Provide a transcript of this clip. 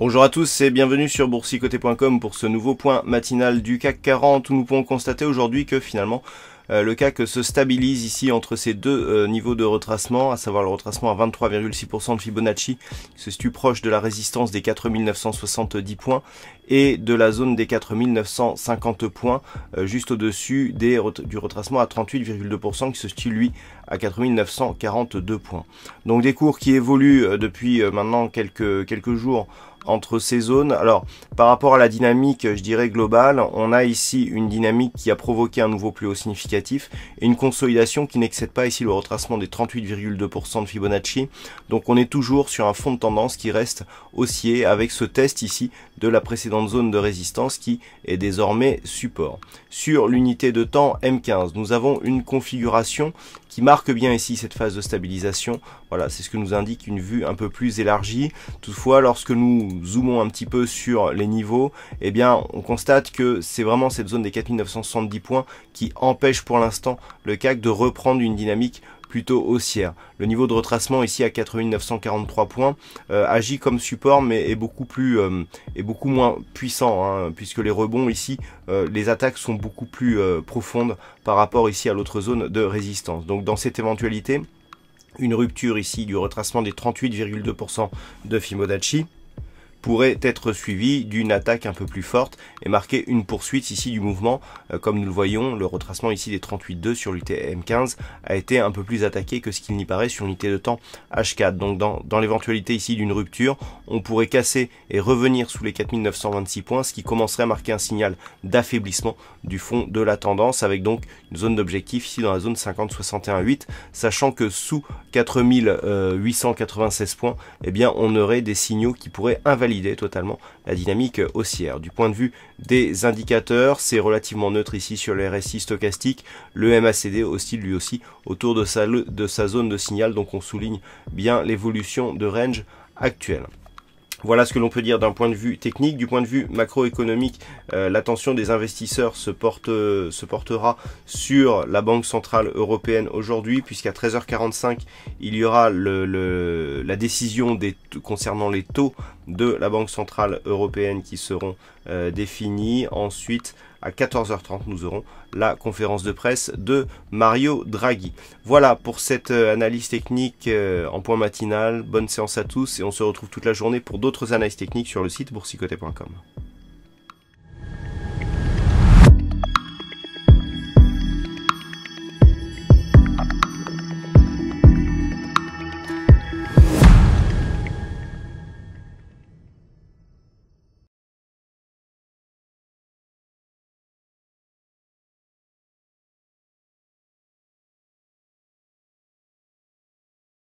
Bonjour à tous et bienvenue sur boursicoté.com pour ce nouveau point matinal du CAC 40 où nous pouvons constater aujourd'hui que finalement euh, le CAC se stabilise ici entre ces deux euh, niveaux de retracement, à savoir le retracement à 23,6% de Fibonacci, qui se situe proche de la résistance des 4970 points et de la zone des 4950 points, euh, juste au-dessus des, du retracement à 38,2% qui se situe lui à 4942 points. Donc des cours qui évoluent depuis maintenant quelques, quelques jours entre ces zones. Alors, par rapport à la dynamique, je dirais globale, on a ici une dynamique qui a provoqué un nouveau plus haut significatif et une consolidation qui n'excède pas ici le retracement des 38,2% de Fibonacci. Donc, on est toujours sur un fond de tendance qui reste haussier avec ce test ici de la précédente zone de résistance qui est désormais support. Sur l'unité de temps M15, nous avons une configuration qui marque bien ici cette phase de stabilisation. Voilà, c'est ce que nous indique une vue un peu plus élargie. Toutefois, lorsque nous zoomons un petit peu sur les niveaux, eh bien, on constate que c'est vraiment cette zone des 4970 points qui empêche pour l'instant le CAC de reprendre une dynamique plutôt haussière. Le niveau de retracement ici à 4943 points euh, agit comme support mais est beaucoup plus euh, est beaucoup moins puissant hein, puisque les rebonds ici, euh, les attaques sont beaucoup plus profondes par rapport ici à l'autre zone de résistance. Donc dans cette éventualité, une rupture ici du retracement des 38,2% de Fibonacci pourrait être suivi d'une attaque un peu plus forte et marquer une poursuite ici du mouvement. Euh, comme nous le voyons, le retracement ici des 38.2 sur l'UTM15 a été un peu plus attaqué que ce qu'il n'y paraît sur l'unité de temps H4. Donc dans, l'éventualité ici d'une rupture, on pourrait casser et revenir sous les 4926 points, ce qui commencerait à marquer un signal d'affaiblissement du fond de la tendance avec donc une zone d'objectif ici dans la zone 50-61-8, sachant que sous 4896 euh, points, eh bien on aurait des signaux qui pourraient invalider est totalement la dynamique haussière. Du point de vue des indicateurs, c'est relativement neutre ici sur le RSI stochastique. Le MACD hostile lui aussi autour de sa, de sa zone de signal, donc on souligne bien l'évolution de range actuelle. Voilà ce que l'on peut dire d'un point de vue technique. Du point de vue macroéconomique, euh, l'attention des investisseurs se, porte, euh, se portera sur la Banque Centrale Européenne aujourd'hui, puisqu'à 13h45, il y aura la décision des concernant les taux de la Banque Centrale Européenne qui seront euh, définies. Ensuite, à 14h30, nous aurons la conférence de presse de Mario Draghi. Voilà pour cette euh, analyse technique euh, en point matinal. Bonne séance à tous et on se retrouve toute la journée pour d'autres analyses techniques sur le site boursicoté.com.